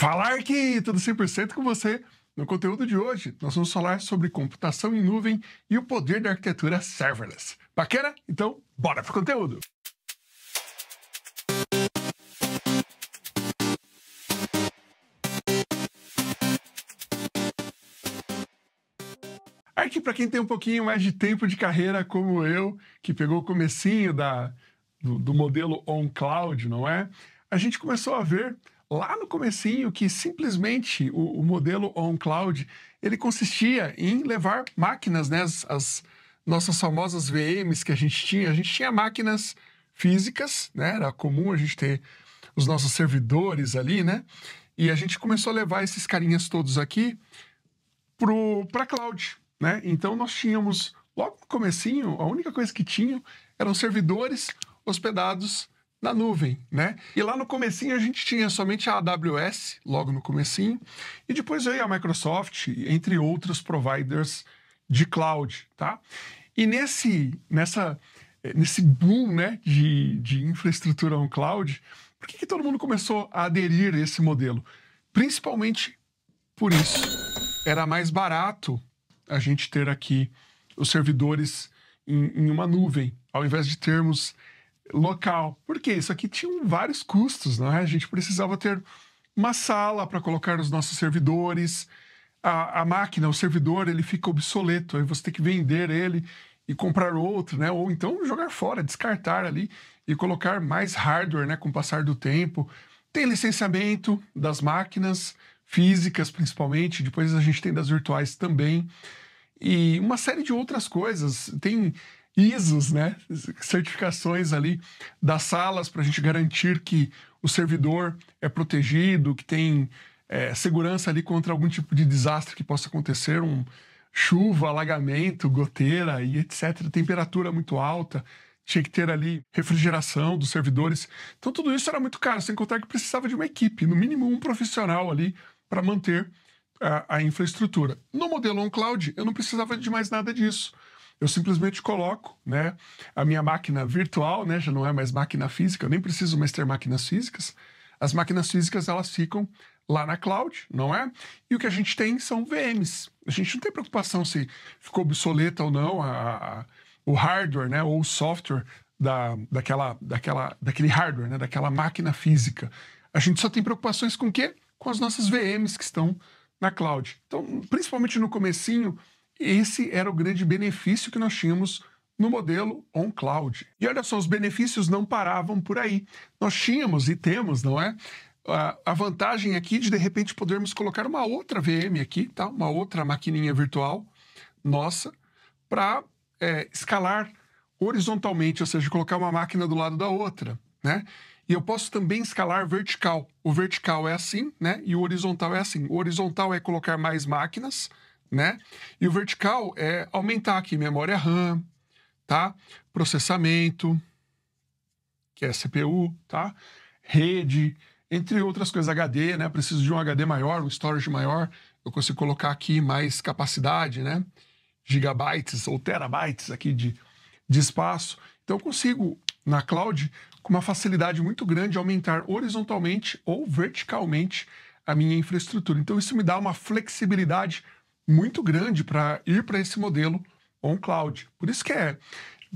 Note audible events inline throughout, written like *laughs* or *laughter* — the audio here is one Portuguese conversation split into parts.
Falar que tudo 100% com você. No conteúdo de hoje, nós vamos falar sobre computação em nuvem e o poder da arquitetura serverless. Bacana? Então, bora pro conteúdo. Aqui para quem tem um pouquinho mais de tempo de carreira como eu, que pegou o comecinho da, do, do modelo on-cloud, não é? A gente começou a ver lá no comecinho que simplesmente o, o modelo on-cloud ele consistia em levar máquinas, né, as, as, nossas famosas VMs que a gente tinha. A gente tinha máquinas físicas, né, era comum a gente ter os nossos servidores ali, né, e a gente começou a levar esses carinhas todos aqui para cloud, né? Então nós tínhamos logo no comecinho a única coisa que tinham eram servidores hospedados na nuvem, né? E lá no comecinho a gente tinha somente a AWS, logo no comecinho, e depois veio a Microsoft, entre outros providers de cloud, tá? E nesse, nessa, nesse boom né, de, de infraestrutura on cloud, por que, que todo mundo começou a aderir a esse modelo? Principalmente por isso. Era mais barato a gente ter aqui os servidores em, em uma nuvem, ao invés de termos local. Porque isso aqui tinha vários custos, né? A gente precisava ter uma sala para colocar os nossos servidores, a, a, máquina, o servidor, ele fica obsoleto, aí você tem que vender ele e comprar outro, né? Ou então jogar fora, descartar ali e colocar mais hardware, né? Com o passar do tempo. Tem licenciamento das máquinas físicas, principalmente, depois a gente tem das virtuais também. E uma série de outras coisas. Tem ISOs, né? certificações ali das salas para a gente garantir que o servidor é protegido, que tem é, segurança ali contra algum tipo de desastre que possa acontecer, um chuva, alagamento, goteira e etc. Temperatura muito alta, tinha que ter ali refrigeração dos servidores. Então tudo isso era muito caro, sem contar que precisava de uma equipe, no mínimo um profissional ali para manter a, a infraestrutura. No modelo on-cloud, eu não precisava de mais nada disso eu simplesmente coloco né, a minha máquina virtual, né, já não é mais máquina física, eu nem preciso mais ter máquinas físicas. As máquinas físicas elas ficam lá na cloud, não é? E o que a gente tem são VMs. A gente não tem preocupação se ficou obsoleta ou não a, a, o hardware né, ou o software da, daquela, daquela, daquele hardware, né, daquela máquina física. A gente só tem preocupações com o quê? Com as nossas VMs que estão na cloud. Então, principalmente no comecinho, esse era o grande benefício que nós tínhamos no modelo on-cloud. E olha só, os benefícios não paravam por aí. Nós tínhamos e temos, não é? A vantagem aqui de, de repente, podermos colocar uma outra VM aqui, tá? uma outra maquininha virtual nossa, para é, escalar horizontalmente, ou seja, colocar uma máquina do lado da outra, né? E eu posso também escalar vertical. O vertical é assim, né? E o horizontal é assim. O horizontal é colocar mais máquinas, né? E o vertical é aumentar aqui memória RAM, tá? Processamento, que é CPU, tá? Rede, entre outras coisas, HD, né? Preciso de um HD maior, um storage maior, eu consigo colocar aqui mais capacidade, né? Gigabytes ou terabytes aqui de, de espaço. Então eu consigo na cloud com uma facilidade muito grande aumentar horizontalmente ou verticalmente a minha infraestrutura. Então isso me dá uma flexibilidade muito grande para ir para esse modelo on-cloud. Por isso que é,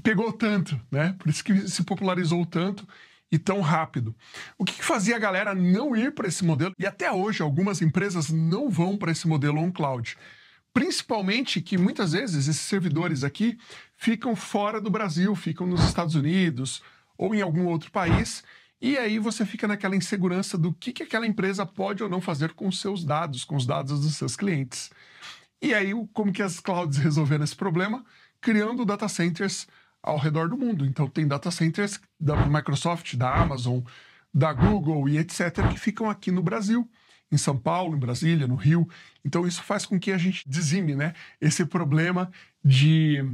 pegou tanto, né? Por isso que se popularizou tanto e tão rápido. O que, que fazia a galera não ir para esse modelo? E até hoje algumas empresas não vão para esse modelo on-cloud. Principalmente que muitas vezes esses servidores aqui ficam fora do Brasil, ficam nos Estados Unidos ou em algum outro país. E aí você fica naquela insegurança do que, que aquela empresa pode ou não fazer com os seus dados, com os dados dos seus clientes. E aí, como que as clouds *laughs* resolveram esse problema? Criando data centers ao redor do mundo. Então, tem data centers da Microsoft, da Amazon, da Google e etc., que ficam aqui no Brasil, em São Paulo, em Brasília, no Rio. Então, isso faz com que a gente dizime né, esse problema de,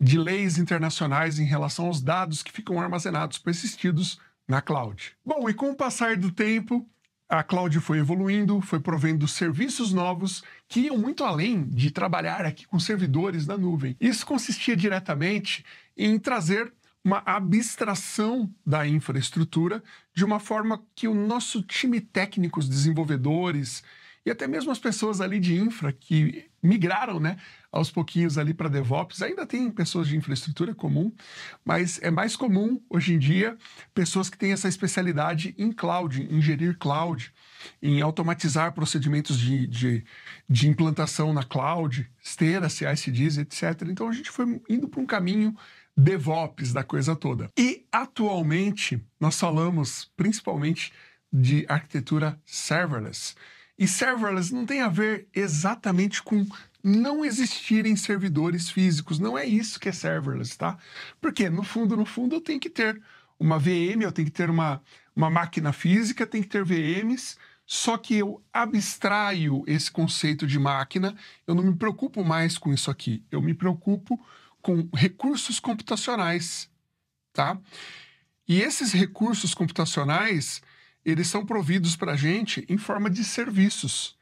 de leis internacionais em relação aos dados que ficam armazenados, persistidos na cloud. Bom, e com o passar do tempo, a cloud foi evoluindo, foi provendo serviços novos que iam muito além de trabalhar aqui com servidores na nuvem. Isso consistia diretamente em trazer uma abstração da infraestrutura de uma forma que o nosso time técnico, os desenvolvedores, e até mesmo as pessoas ali de infra que migraram, né, aos pouquinhos ali para DevOps. Ainda tem pessoas de infraestrutura comum, mas é mais comum hoje em dia pessoas que têm essa especialidade em cloud, em gerir cloud, em automatizar procedimentos de, de, de implantação na cloud, esteira, CICDs, etc. Então a gente foi indo para um caminho DevOps da coisa toda. E atualmente nós falamos principalmente de arquitetura serverless e serverless não tem a ver exatamente com não existirem servidores físicos. Não é isso que é serverless, tá? Porque, no fundo, no fundo, eu tenho que ter uma VM, eu tenho que ter uma, uma máquina física, tem que ter VMs, só que eu abstraio esse conceito de máquina, eu não me preocupo mais com isso aqui. Eu me preocupo com recursos computacionais, tá? E esses recursos computacionais, eles são providos para a gente em forma de serviços.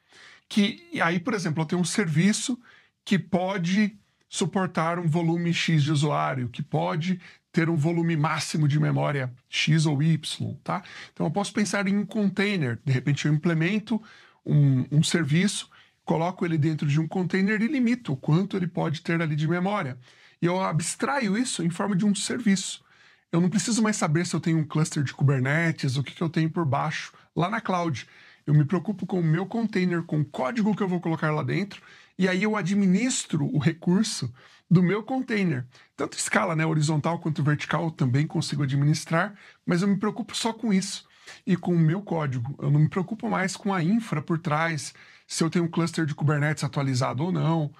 Que aí, por exemplo, eu tenho um serviço que pode suportar um volume X de usuário, que pode ter um volume máximo de memória X ou Y, tá? Então eu posso pensar em um container, de repente eu implemento um, um serviço, coloco ele dentro de um container e limito o quanto ele pode ter ali de memória. E eu abstraio isso em forma de um serviço eu não preciso mais saber se eu tenho um cluster de Kubernetes, o que, que eu tenho por baixo lá na cloud. Eu me preocupo com o meu container, com o código que eu vou colocar lá dentro, e aí eu administro o recurso do meu container. Tanto escala né, horizontal quanto vertical eu também consigo administrar, mas eu me preocupo só com isso e com o meu código. Eu não me preocupo mais com a infra por trás, se eu tenho um cluster de Kubernetes atualizado ou não,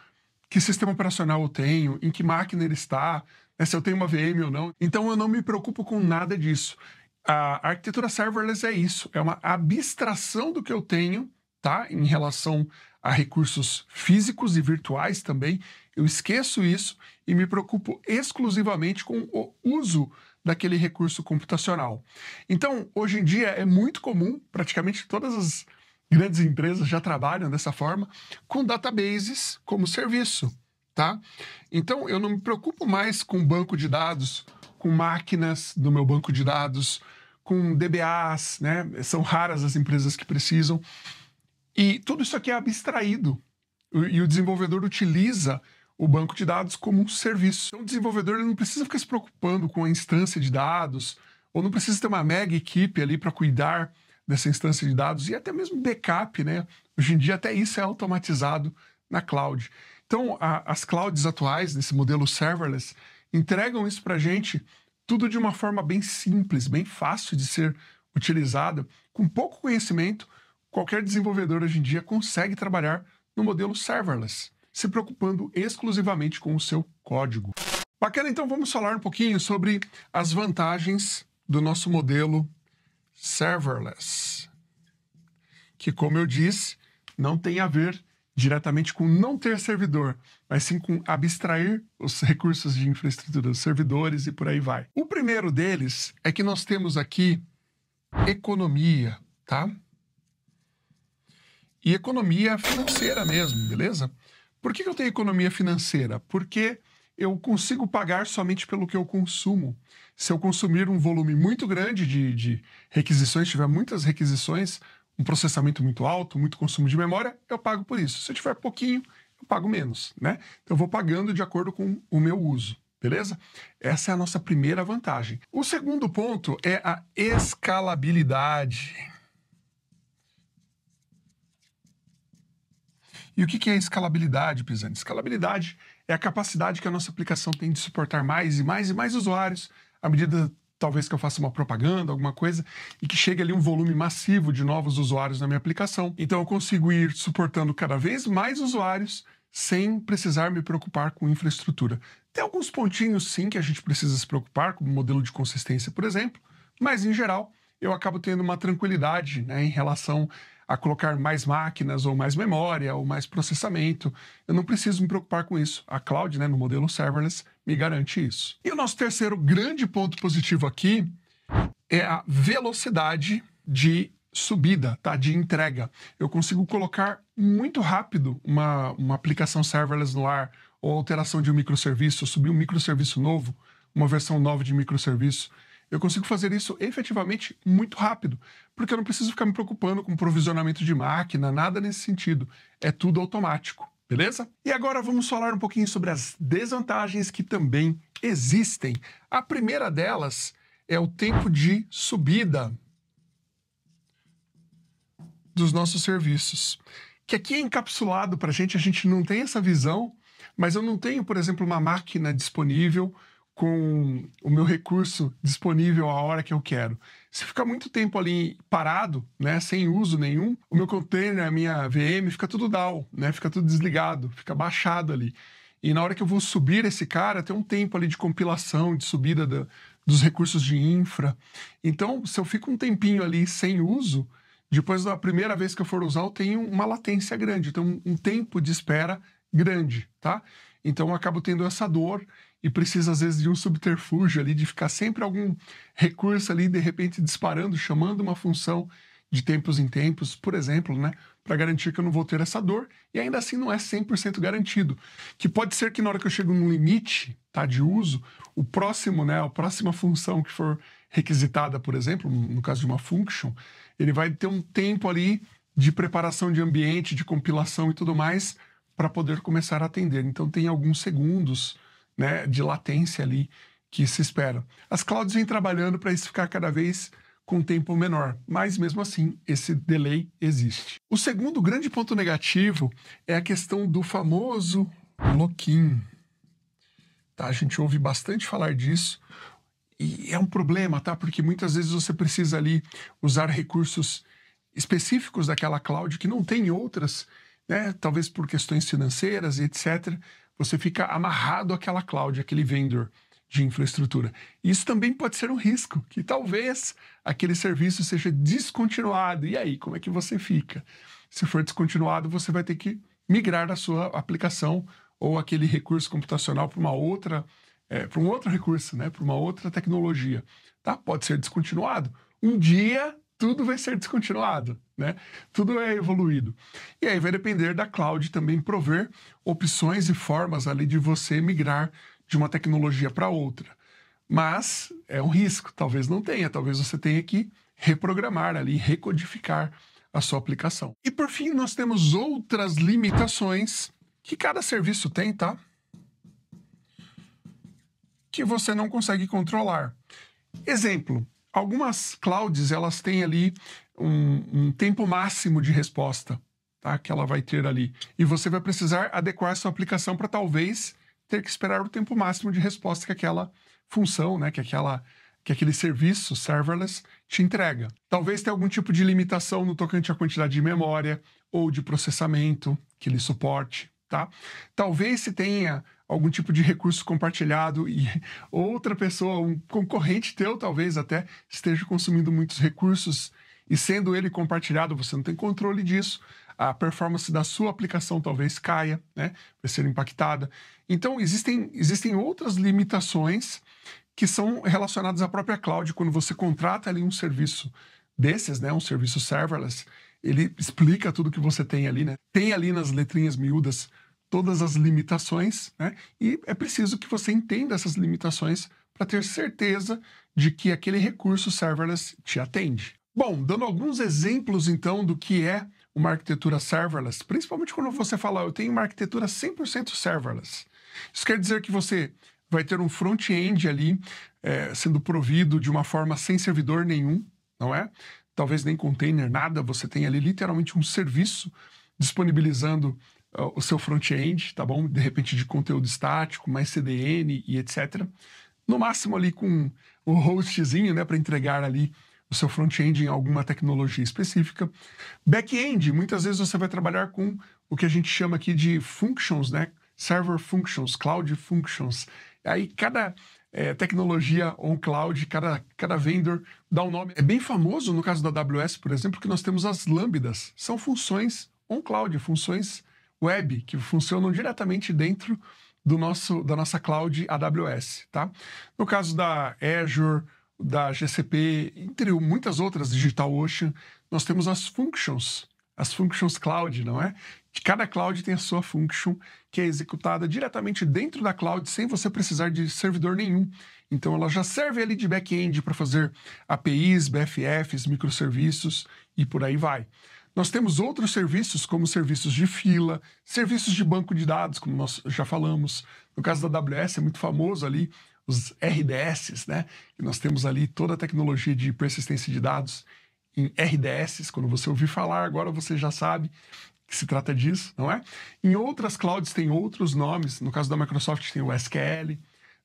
que sistema operacional eu tenho, em que máquina ele está, é se eu tenho uma VM ou não. Então eu não me preocupo com nada disso. A arquitetura serverless é isso, é uma abstração do que eu tenho, tá? Em relação a recursos físicos e virtuais também. Eu esqueço isso e me preocupo exclusivamente com o uso daquele recurso computacional. Então, hoje em dia é muito comum, praticamente todas as grandes empresas já trabalham dessa forma, com databases como serviço tá? Então eu não me preocupo mais com banco de dados, com máquinas do meu banco de dados, com DBAs, né? São raras as empresas que precisam. E tudo isso aqui é abstraído. E o desenvolvedor utiliza o banco de dados como um serviço. Então, o desenvolvedor ele não precisa ficar se preocupando com a instância de dados, ou não precisa ter uma mega equipe ali para cuidar dessa instância de dados, e até mesmo backup, né? Hoje em dia, até isso é automatizado na cloud. Então, a, as clouds atuais, nesse modelo serverless, entregam isso para a gente tudo de uma forma bem simples, bem fácil de ser utilizada, com pouco conhecimento, qualquer desenvolvedor hoje em dia consegue trabalhar no modelo serverless, se preocupando exclusivamente com o seu código. Bacana, então vamos falar um pouquinho sobre as vantagens do nosso modelo serverless, que como eu disse, não tem a ver diretamente com não ter servidor, mas sim com abstrair os recursos de infraestrutura dos servidores e por aí vai. O primeiro deles é que nós temos aqui economia, tá? E economia financeira mesmo, beleza? Por que eu tenho economia financeira? Porque eu consigo pagar somente pelo que eu consumo. Se eu consumir um volume muito grande de, de requisições, tiver muitas requisições, um processamento muito alto, muito consumo de memória, eu pago por isso. Se eu tiver pouquinho, eu pago menos, né? Então eu vou pagando de acordo com o meu uso, beleza? Essa é a nossa primeira vantagem. O segundo ponto é a escalabilidade. E o que é escalabilidade, Pisani? Escalabilidade é a capacidade que a nossa aplicação tem de suportar mais e mais e mais usuários à medida talvez que eu faça uma propaganda, alguma coisa, e que chegue ali um volume massivo de novos usuários na minha aplicação. Então eu consigo ir suportando cada vez mais usuários sem precisar me preocupar com infraestrutura. Tem alguns pontinhos, sim, que a gente precisa se preocupar, como modelo de consistência, por exemplo, mas em geral eu acabo tendo uma tranquilidade né, em relação a colocar mais máquinas, ou mais memória, ou mais processamento. Eu não preciso me preocupar com isso. A cloud, né, no modelo serverless, me garante isso. E o nosso terceiro grande ponto positivo aqui é a velocidade de subida, tá? De entrega. Eu consigo colocar muito rápido uma, uma aplicação serverless no ar ou alteração de um microserviço, subir um microserviço novo, uma versão nova de microserviço. Eu consigo fazer isso efetivamente muito rápido, porque eu não preciso ficar me preocupando com provisionamento de máquina, nada nesse sentido. É tudo automático beleza? E agora vamos falar um pouquinho sobre as desvantagens que também existem. A primeira delas é o tempo de subida dos nossos serviços. Que aqui é encapsulado para a gente, a gente não tem essa visão, mas eu não tenho, por exemplo, uma máquina disponível com o meu recurso disponível a hora que eu quero. Se ficar muito tempo ali parado, né, sem uso nenhum, o meu container, a minha VM, fica tudo down, né, fica tudo desligado, fica baixado ali. E na hora que eu vou subir esse cara, tem um tempo ali de compilação, de subida da, dos recursos de infra. Então, se eu fico um tempinho ali sem uso, depois da primeira vez que eu for usar, eu tenho uma latência grande, então um tempo de espera grande, tá? Então, eu acabo tendo essa dor e precisa às vezes de um subterfúgio ali, de ficar sempre algum recurso ali, de repente disparando, chamando uma função de tempos em tempos, por exemplo, né, para garantir que eu não vou ter essa dor, e ainda assim não é 100% garantido, que pode ser que na hora que eu chego no limite, tá, de uso, o próximo, né, a próxima função que for requisitada, por exemplo, no caso de uma function, ele vai ter um tempo ali de preparação de ambiente, de compilação e tudo mais, para poder começar a atender. Então tem alguns segundos né, de latência ali que se espera. As clouds vêm trabalhando para isso ficar cada vez com tempo menor, mas mesmo assim esse delay existe. O segundo grande ponto negativo é a questão do famoso lock-in. Tá, a gente ouve bastante falar disso e é um problema, tá? Porque muitas vezes você precisa ali usar recursos específicos daquela cloud que não tem outras, né? Talvez por questões financeiras e etc. Você fica amarrado àquela cloud, aquele vendor de infraestrutura. Isso também pode ser um risco, que talvez aquele serviço seja descontinuado. E aí, como é que você fica? Se for descontinuado, você vai ter que migrar a sua aplicação ou aquele recurso computacional para uma outra, é, para um outro recurso, né? Para uma outra tecnologia, tá? Pode ser descontinuado. Um dia tudo vai ser descontinuado, né? Tudo é evoluído. E aí vai depender da cloud também prover opções e formas ali de você migrar de uma tecnologia para outra. Mas é um risco, talvez não tenha, talvez você tenha que reprogramar ali, recodificar a sua aplicação. E por fim, nós temos outras limitações que cada serviço tem, tá? Que você não consegue controlar. Exemplo, Algumas clouds, elas têm ali um, um tempo máximo de resposta tá, que ela vai ter ali. E você vai precisar adequar sua aplicação para talvez ter que esperar o tempo máximo de resposta que aquela função, né, que aquela que aquele serviço serverless te entrega. Talvez tenha algum tipo de limitação no tocante à quantidade de memória ou de processamento que ele suporte, tá? Talvez se tenha algum tipo de recurso compartilhado e *laughs* outra pessoa, um concorrente teu talvez até, esteja consumindo muitos recursos e sendo ele compartilhado, você não tem controle disso. A performance da sua aplicação talvez caia, né? Vai ser impactada. Então, existem, existem outras limitações que são relacionadas à própria cloud. Quando você contrata ali um serviço desses, né? Um serviço serverless, ele explica tudo que você tem ali, né? Tem ali nas letrinhas miúdas todas as limitações, né? E é preciso que você entenda essas limitações para ter certeza de que aquele recurso serverless te atende. Bom, dando alguns exemplos então do que é uma arquitetura serverless, principalmente quando você fala, eu tenho uma arquitetura 100% serverless. Isso quer dizer que você vai ter um front-end ali é, sendo provido de uma forma sem servidor nenhum, não é? Talvez nem container, nada, você tem ali literalmente um serviço disponibilizando o seu front-end, tá bom? De repente de conteúdo estático, mais CDN e etc. No máximo ali com um hostzinho, né, para entregar ali o seu front-end em alguma tecnologia específica. Back-end, muitas vezes você vai trabalhar com o que a gente chama aqui de functions, né? Server functions, cloud functions. Aí cada é, tecnologia on-cloud, cada, cada vendor dá um nome. É bem famoso no caso da AWS, por exemplo, que nós temos as lambdas. São funções on-cloud, funções web que funcionam diretamente dentro do nosso, da nossa cloud AWS, tá? No caso da Azure, da GCP, entre muitas outras, DigitalOcean, nós temos as functions, as functions cloud, não é? Cada cloud tem a sua function que é executada diretamente dentro da cloud sem você precisar de servidor nenhum. Então ela já serve ali de back-end para fazer APIs, BFFs, microserviços e por aí vai. Nós temos outros serviços, como serviços de fila, serviços de banco de dados, como nós já falamos. No caso da AWS, é muito famoso ali os RDS, né? E nós temos ali toda a tecnologia de persistência de dados em RDS. Quando você ouvir falar, agora você já sabe que se trata disso, não é? Em outras clouds tem outros nomes. No caso da Microsoft tem o SQL,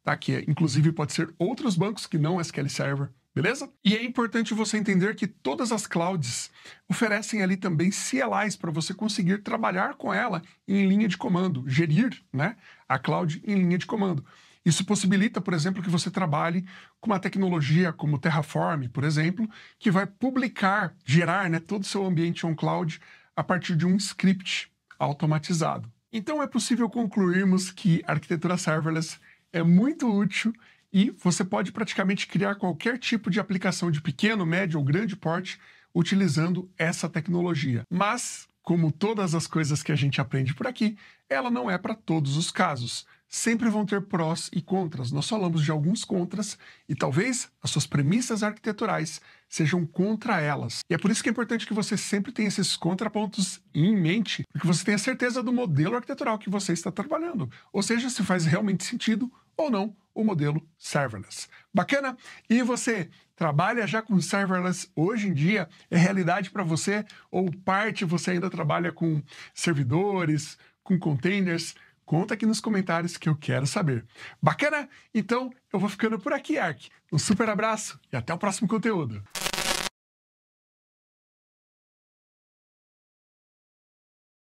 tá? Que inclusive pode ser outros bancos que não SQL Server, beleza? E é importante você entender que todas as clouds oferecem ali também CLIs para você conseguir trabalhar com ela em linha de comando, gerir né, a cloud em linha de comando. Isso possibilita, por exemplo, que você trabalhe com uma tecnologia como Terraform, por exemplo, que vai publicar, gerar né, todo o seu ambiente on-cloud a partir de um script automatizado. Então é possível concluirmos que a arquitetura serverless é muito útil e você pode praticamente criar qualquer tipo de aplicação de pequeno, médio ou grande porte utilizando essa tecnologia. Mas, como todas as coisas que a gente aprende por aqui, ela não é para todos os casos. Sempre vão ter prós e contras. Nós falamos de alguns contras e talvez as suas premissas arquiteturais sejam contra elas. E é por isso que é importante que você sempre tenha esses contrapontos em mente, porque você tenha certeza do modelo arquitetural que você está trabalhando. Ou seja, se faz realmente sentido ou não o modelo serverless. Bacana? E você trabalha já com serverless hoje em dia? É realidade para você? Ou parte você ainda trabalha com servidores, com containers? Conta aqui nos comentários que eu quero saber. Bacana? Então eu vou ficando por aqui, Ark. Um super abraço e até o próximo conteúdo.